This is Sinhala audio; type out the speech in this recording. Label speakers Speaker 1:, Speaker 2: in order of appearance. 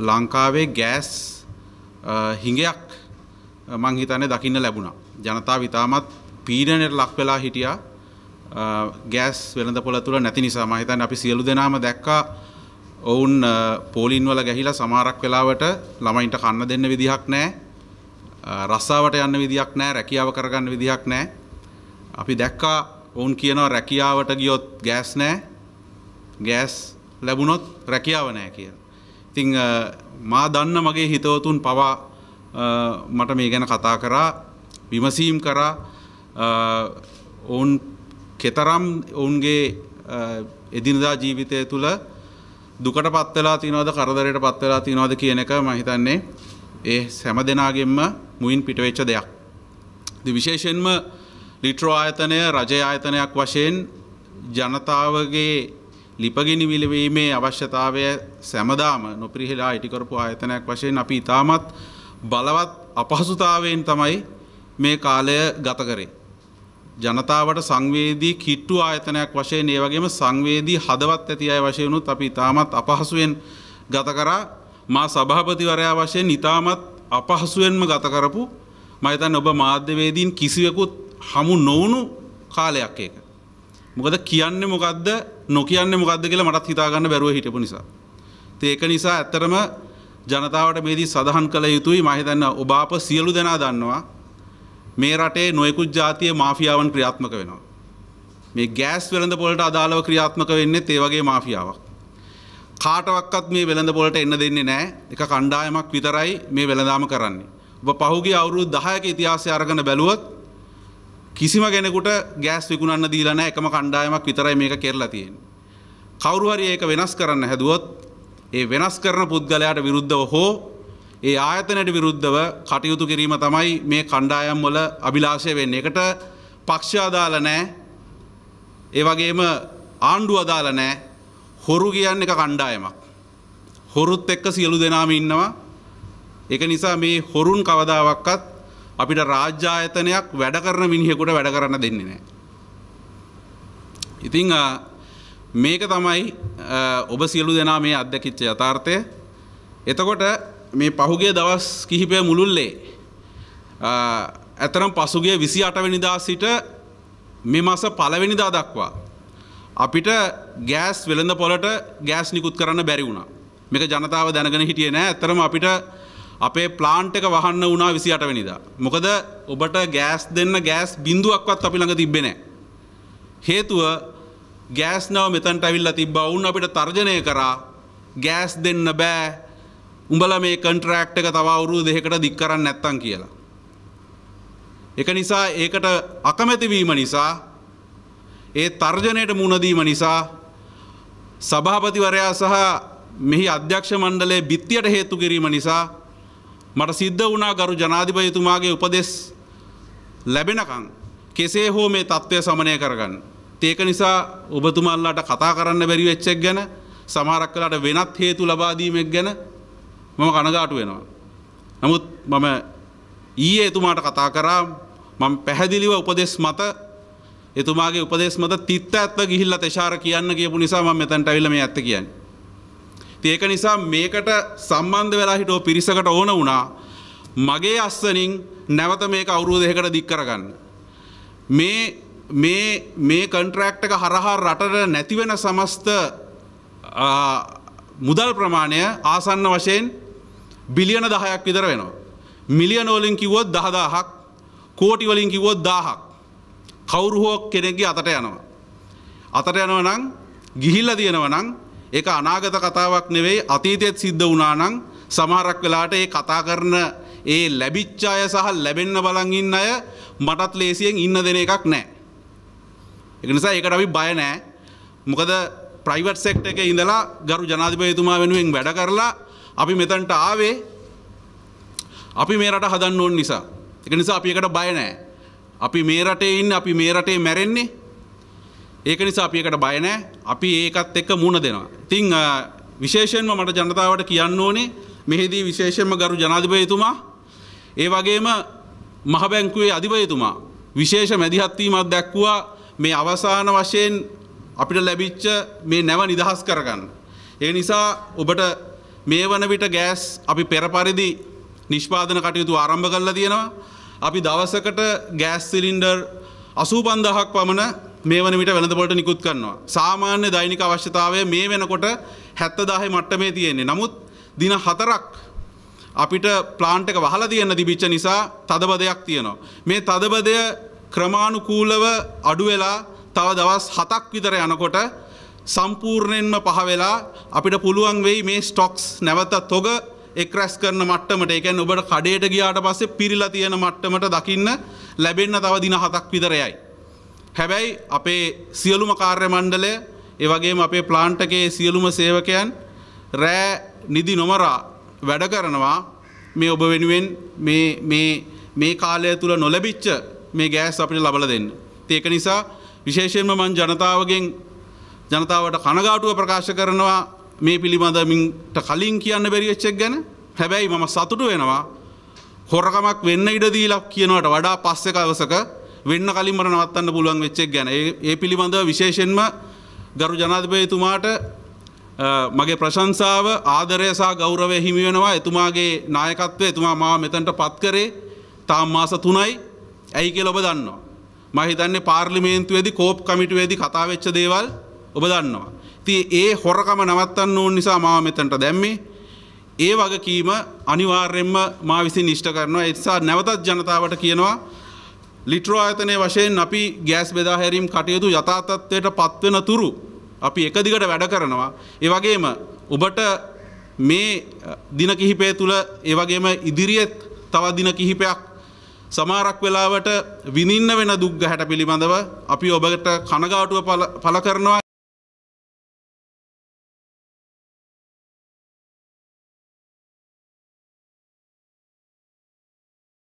Speaker 1: ලංකාවේ ගෑස් හිඟයක් මං හිතන්නේ දකින්න ලැබුණා. ජනතාව ඉතාමත් පීඩනයට ලක් වෙලා හිටියා. ගෑස් වෙළඳපොළ තුල නැති නිසා මම හිතන්නේ අපි සියලු දෙනාම දැක්කා ඔවුන් පෝලින් වල ගැහිලා සමහරක් වෙලාවට ළමයින්ට කන්න දෙන්න විදිහක් නැහැ. රස්සාවට යන්න විදිහක් නැහැ, රැකියාව කරගන්න විදිහක් නැහැ. අපි දැක්කා ඔවුන් කියනවා රැකියාවට ගියොත් ගෑස් නැහැ. ගෑස් ලැබුණොත් රැකියාව නැහැ කියලා. ඉතිං මා දන්න මගේ හිතවතුන් පවා මට මේ ගැන කතා කරා විමසීම් කරා ඔවුන් කෙතරම් ඔවුන්ගේ එදිනදා ජීවිතය තුළ දුකට පත්වෙලා තිනවද කරදරයට පත්වෙලා තිනවද කියන එක මහිතන්නේ ඒ සැම දෙනාගෙන්ම මුයින් පිටවෙච්ච දෙයක්. දි විශේෂෙන්ම ලිට්‍රෝ ආයතනය රජය ආයතනයක් වශයෙන් ජනතාවගේ ලිපගෙනවිලවීමේ අවශ්‍යතාවය සැමදාම නොපිරිහෙලා ඉටිකරපු ආයතනයක් වශයෙන් අපි ඉතාමත් බලවත් අපහසුතාවයෙන් තමයි මේ කාලය ගත කරේ. ජනතාවට සංවේදී කිට්ටු ආයතනයක් වශයෙන් ඒ වගේම සංවේදී හදවත් ඇති අය වශයෙන්ුත් අපි ඉතාමත් අපහසුවෙන් ගත කරා මා සභාපතිවරයා වශයෙන් ඉතාමත් අපහසුවෙන්ම ගත කරපු මම හිතන්නේ ඔබ මාධ්‍යවේදීන් කිසිවෙකුත් හමු නොවුණු කාලයක් ඒක. මොකද කියන්නේ මොකක්ද නොකියන්නේ මොකක්ද කියලා මටත් හිතාගන්න බැරුව හිටපු නිසා. ඒක නිසා ඇත්තරම ජනතාවට මේදී සඳහන් කළ යුතුයි මම හිතන්නේ ඔබ අප සියලු දෙනා දන්නවා මේ රටේ නොයෙකුත් ජාතිය මාෆියාවන් ක්‍රියාත්මක වෙනවා. මේ ගෑස් වෙළඳ පොලට අදාළව ක්‍රියාත්මක වෙන්නේ ඒ වගේ මාෆියාවක්. කාටවත්වත් මේ වෙළඳ පොලට එන්න දෙන්නේ නැහැ. එක කණ්ඩායමක් විතරයි මේ වෙළඳාම කරන්නේ. ඔබ පහුගිය අවුරුදු 10ක ඉතිහාසය අරගෙන බැලුවොත් කිසිම කෙනෙකුට ගෑස් විකුණන්න දීලා නැහැ එකම කණ්ඩායමක් විතරයි මේක කරලා තියෙන්නේ. කවුරු හරි ඒක වෙනස් කරන්න හැදුවොත් ඒ වෙනස් කරන පුද්ගලයාට විරුද්ධව හෝ ඒ ආයතනයට විරුද්ධව කටයුතු කිරීම තමයි මේ කණ්ඩායම් වල අභිලාෂය වෙන්නේ. ඒකට පක්ෂ අදාළ නැහැ. ඒ වගේම ආණ්ඩුව අදාළ නැහැ. හොරු කියන්නේ එක කණ්ඩායමක්. හොරුත් එක්ක සියලු දෙනාම ඉන්නවා. ඒක නිසා මේ හොරුන් කවදාවක්වත් අපිට රාජ්‍යායතනයක් වැඩ කරන මිනිහෙකුට වැඩ කරන්න දෙන්නේ නෑ. ඉතිං මේක තමයි ඔබ සියලු දෙනා මේ අත්දැකිච්ච යථාර්ථය එතකොට මේ පහුගේ දවස් කිහිපය මුළුල්ලේ ඇතරම් පසුගේ විසි අටවැනිදා සිට මේ මස පලවෙනිදා දක්වා. අපිට ගෑස් වෙළඳ පොලට ගෑස් නිකුත් කරන්න බැරි වුණා මේක ජනතාව දැනගෙන හිටිය නෑ ඇතරම අපිට අපේ ප්ලාන්ට් එක වහන්න වුණා 28 වෙනිදා. මොකද ඔබට ගෑස් දෙන්න ගෑස් බිඳුවක්වත් අපි ළඟ තිබ්බේ නැහැ. හේතුව ගෑස් නැව මෙතනට අවිල්ලා තිබ්බා. වුණ අපිට තර්ජනය කරා ගෑස් දෙන්න බෑ. උඹලා මේ කන්ට්‍රැක්ට් එක තව අවුරුදු දෙකකට දික් කරන්න නැත්තම් කියලා. ඒක නිසා ඒකට අකමැති වීම නිසා ඒ තර්ජනයට මුහුණ දීම නිසා සභාපතිවරයා සහ මෙහි අධ්‍යක්ෂ මණ්ඩලයේ බිත්තියට හේතු කිරීම නිසා මට සිද්ධ වනා ගරු ජනාධිපයතුමාගේ උපදෙස් ලැබෙනකං කෙසේ හෝ මේ තත්ත්වය සමනය කරගන්න. ඒක නිසා ඔබතුමල්ලාට කතා කරන්න බැරි වෙච්චක් ගැන සමහරක් කලට වෙනත් හේතු ලබාදීමක් ගැන මම කනගාටු වෙනවා. නමුත් මම ඊයේ එතුමාට කතා කරා මම පැහැදිලිව උපදෙස් මත එතුමාගේ උපදෙස් මත තිත්ත ඇත්ත ගිහිල්ලා තෙෂාර කියන්න කියපු නිසා මම මෙතනට ඇවිල්ලා මේ ඇත්ත කියන්නේ. ඒක නිසා මේකට සම්බන්ධ වෙලා හිටෝ පිරිසකට ඕන වුණා මගේ අස්සනින් නැවත මේක අවුරුදු දෙකකට දික් කරගන්න. මේ මේ මේ කන්ට්‍රැක්ට් එක හරහා රටට නැති වෙන සමස්ත මුදල් ප්‍රමාණය ආසන්න වශයෙන් බිලියන 10ක් විතර වෙනවා. මිලියන වලින් කිව්වොත් 10000ක්, කෝටි වලින් කිව්වොත් 1000ක්. කවුරු හෝ කෙනෙක්ගේ අතට යනවා. අතට යනවා නම් ගිහිල්ලා දිනනවා නම් ඒක අනාගත කතාවක් නෙවෙයි අතීතයේත් සිද්ධ වුණා නම් සමහරක් වෙලාට ඒ කතා කරන ඒ ලැබිච්ච අය සහ ලැබෙන්න බලන් ඉන්න අය මටත් ලේසියෙන් ඉන්න දෙන එකක් නැහැ. ඒක නිසා ඒකට අපි බය නැහැ. මොකද ප්‍රයිවට් සෙක්ටර් එකේ ඉඳලා ගරු ජනාධිපතිතුමා වෙනුවෙන් වැඩ කරලා අපි මෙතනට ආවේ අපි මේ රට හදන්න ඕන නිසා. ඒක නිසා අපි ඒකට බය නැහැ. අපි මේ රටේ ඉන්නේ අපි මේ රටේ මැරෙන්නේ ඒක නිසා අපි එකට බය නැහැ. අපි ඒකත් එක්ක මුණ දෙනවා. ඉතින් විශේෂයෙන්ම මට ජනතාවට කියන්න ඕනේ මෙහිදී විශේෂයෙන්ම ගරු ජනාධිපතිතුමා ඒ වගේම මහ බැංකුවේ අධිපතිතුමා විශේෂ මැදිහත් වීමක් දැක්වුවා මේ අවසාන වශයෙන් අපිට ලැබිච්ච මේ නැව නිදහස් කරගන්න. ඒ නිසා ඔබට මේ වන විට ගෑස් අපි පෙර පරිදි නිෂ්පාදන කටයුතු ආරම්භ කරලා තියෙනවා. අපි දවසකට ගෑස් සිලින්ඩර් 85000ක් පමණ මේ වන විට වෙනදපොලට නිකුත් කරනවා. සාමාන්‍ය දෛනික අවශ්‍යතාවය මේ වෙනකොට හැත්තදාහ මට්ටමේ තියෙන්නේ. නමුත් දින හතරක් අපිට ප්ලාන්ට් එක වහලා තියෙන තිබිච්ච නිසා තදබදයක් තියෙනවා. මේ තදබදය ක්‍රමානුකූලව අඩු වෙලා තව දවස් 7ක් විතර යනකොට සම්පූර්ණයෙන්ම පහ වෙලා අපිට පුළුවන් වෙයි මේ ස්ටොක්ස් නැවත තොග එක් රැස් කරන මට්ටමට ඒ කියන්නේ ඔබට කඩේට ගියාට පස්සේ පිරීලා තියෙන මට්ටමට දකින්න ලැබෙන්න තව දින 7ක් විතරයයි. හැබැයි අපේ සියලුම කාර්ය මණ්ඩලය ඒ වගේම අපේ ප්ලාන්ට් එකේ සියලුම සේවකයන් රෑ නිදි නොමරා වැඩ කරනවා මේ ඔබ වෙනුවෙන් මේ මේ මේ කාලය තුල නොලැබිච්ච මේ ගෑස් අපිට ලබලා දෙන්න. ඒක නිසා විශේෂයෙන්ම මම ජනතාවගෙන් ජනතාවට කනගාටුව ප්‍රකාශ කරනවා මේ පිළිබඳ මින්ට කලින් කියන්න බැරි වෙච්ච එක ගැන. හැබැයි මම සතුටු වෙනවා හොරකමක් වෙන්න ඉඩ දීලා කියනවට වඩා පස්සේ කවසක වෙන්න කලින් මට නවත්තන්න පුළුවන් වෙච්ච එක ගැන. ඒ පිළිබඳව විශේෂයෙන්ම ගරු ජනාධිපතිතුමාට මගේ ප්‍රශංසාව ආදරය සහ ගෞරවය හිමි වෙනවා. එතුමාගේ නායකත්වය එතුමා මාව මෙතනට පත් කරේ තාම මාස 3යි. ඇයි කියලා ඔබ දන්නවා. මම හිතන්නේ පාර්ලිමේන්තුවේදී කෝප් කමිටුවේදී කතා වෙච්ච දේවල් ඔබ දන්නවා. ඉතින් ඒ හොරකම නවත්තන්න ඕන නිසා මාව මෙතනට දැම්මේ. ඒ වගකීම අනිවාර්යෙන්ම මා විසින් ඉෂ්ට කරනවා. ඒ නිසා නැවතත් ජනතාවට කියනවා ලිට්‍රෝ ආයතනය වශයෙන් අපි ගෑස් බෙදාහැරීම් කටයුතු යථාතත්වයට පත්වෙන තුරු අපි එක දිගට වැඩ කරනවා. ඒ වගේම ඔබට මේ දින කිහිපය තුළ ඒ වගේම ඉදිරියෙත් තව දින කිහිපයක් සමහරක් වෙලාවට විඳින්න වෙන දුක් ගැහැට පිළිබඳව අපි ඔබට කනගාටුව පළ කරනවා